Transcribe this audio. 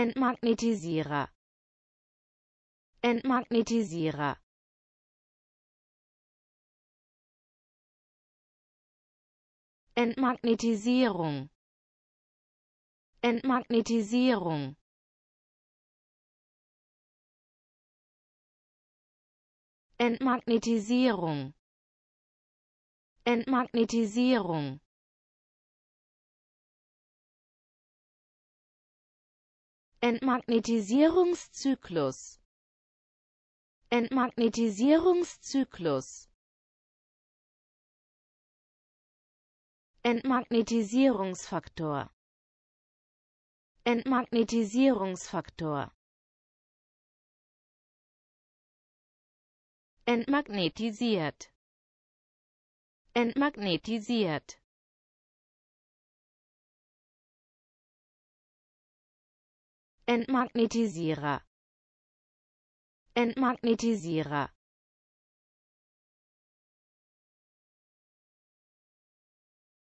Entmagnetisierer Entmagnetisierer Entmagnetisierung Entmagnetisierung Entmagnetisierung Entmagnetisierung Entmagnetisierungszyklus Entmagnetisierungszyklus Entmagnetisierungsfaktor Entmagnetisierungsfaktor Entmagnetisiert Entmagnetisiert Entmagnetisierer Entmagnetisierer